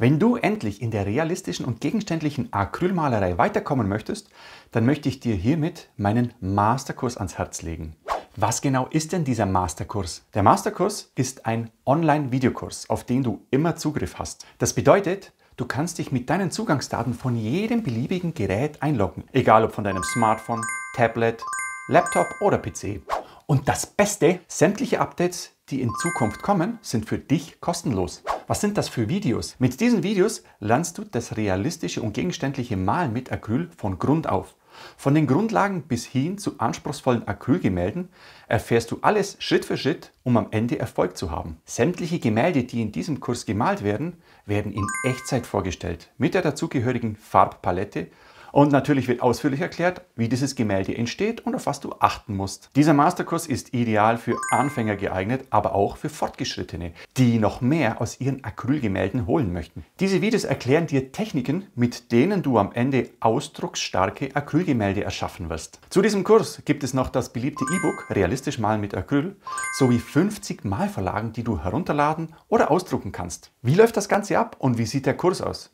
Wenn du endlich in der realistischen und gegenständlichen Acrylmalerei weiterkommen möchtest, dann möchte ich dir hiermit meinen Masterkurs ans Herz legen. Was genau ist denn dieser Masterkurs? Der Masterkurs ist ein Online-Videokurs, auf den du immer Zugriff hast. Das bedeutet, du kannst dich mit deinen Zugangsdaten von jedem beliebigen Gerät einloggen, egal ob von deinem Smartphone, Tablet, Laptop oder PC. Und das Beste, sämtliche Updates, die in Zukunft kommen, sind für dich kostenlos. Was sind das für Videos? Mit diesen Videos lernst du das realistische und gegenständliche Malen mit Acryl von Grund auf. Von den Grundlagen bis hin zu anspruchsvollen Acrylgemälden erfährst du alles Schritt für Schritt, um am Ende Erfolg zu haben. Sämtliche Gemälde, die in diesem Kurs gemalt werden, werden in Echtzeit vorgestellt, mit der dazugehörigen Farbpalette und natürlich wird ausführlich erklärt, wie dieses Gemälde entsteht und auf was du achten musst. Dieser Masterkurs ist ideal für Anfänger geeignet, aber auch für Fortgeschrittene, die noch mehr aus ihren Acrylgemälden holen möchten. Diese Videos erklären dir Techniken, mit denen du am Ende ausdrucksstarke Acrylgemälde erschaffen wirst. Zu diesem Kurs gibt es noch das beliebte E-Book Realistisch malen mit Acryl sowie 50 Malverlagen, die du herunterladen oder ausdrucken kannst. Wie läuft das Ganze ab und wie sieht der Kurs aus?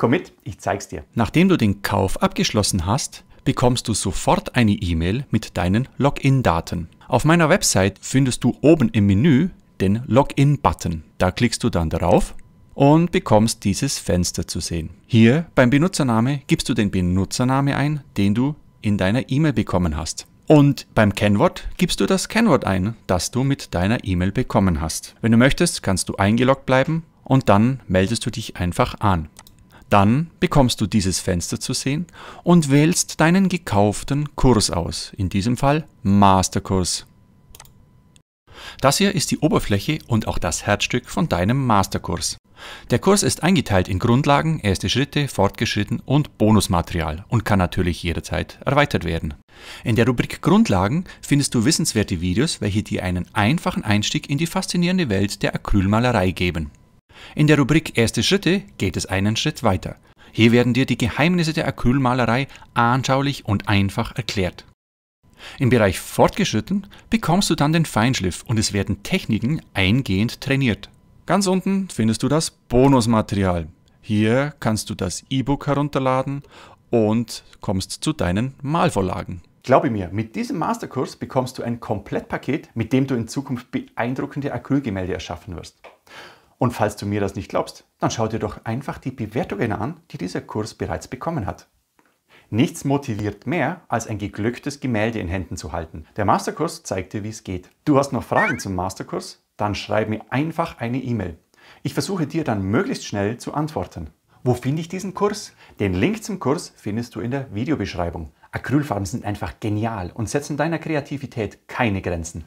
Komm mit, ich zeig's dir. Nachdem du den Kauf abgeschlossen hast, bekommst du sofort eine E-Mail mit deinen Login-Daten. Auf meiner Website findest du oben im Menü den Login-Button. Da klickst du dann darauf und bekommst dieses Fenster zu sehen. Hier beim Benutzername gibst du den Benutzername ein, den du in deiner E-Mail bekommen hast. Und beim Kennwort gibst du das Kennwort ein, das du mit deiner E-Mail bekommen hast. Wenn du möchtest, kannst du eingeloggt bleiben und dann meldest du dich einfach an. Dann bekommst du dieses Fenster zu sehen und wählst deinen gekauften Kurs aus, in diesem Fall Masterkurs. Das hier ist die Oberfläche und auch das Herzstück von deinem Masterkurs. Der Kurs ist eingeteilt in Grundlagen, erste Schritte, fortgeschritten und Bonusmaterial und kann natürlich jederzeit erweitert werden. In der Rubrik Grundlagen findest du wissenswerte Videos, welche dir einen einfachen Einstieg in die faszinierende Welt der Acrylmalerei geben. In der Rubrik Erste Schritte geht es einen Schritt weiter. Hier werden dir die Geheimnisse der Acrylmalerei anschaulich und einfach erklärt. Im Bereich Fortgeschritten bekommst du dann den Feinschliff und es werden Techniken eingehend trainiert. Ganz unten findest du das Bonusmaterial. Hier kannst du das E-Book herunterladen und kommst zu deinen Malvorlagen. Glaube mir, mit diesem Masterkurs bekommst du ein Komplettpaket, mit dem du in Zukunft beeindruckende Acrylgemälde erschaffen wirst. Und falls du mir das nicht glaubst, dann schau dir doch einfach die Bewertungen an, die dieser Kurs bereits bekommen hat. Nichts motiviert mehr, als ein geglücktes Gemälde in Händen zu halten. Der Masterkurs zeigt dir, wie es geht. Du hast noch Fragen zum Masterkurs? Dann schreib mir einfach eine E-Mail. Ich versuche dir dann möglichst schnell zu antworten. Wo finde ich diesen Kurs? Den Link zum Kurs findest du in der Videobeschreibung. Acrylfarben sind einfach genial und setzen deiner Kreativität keine Grenzen.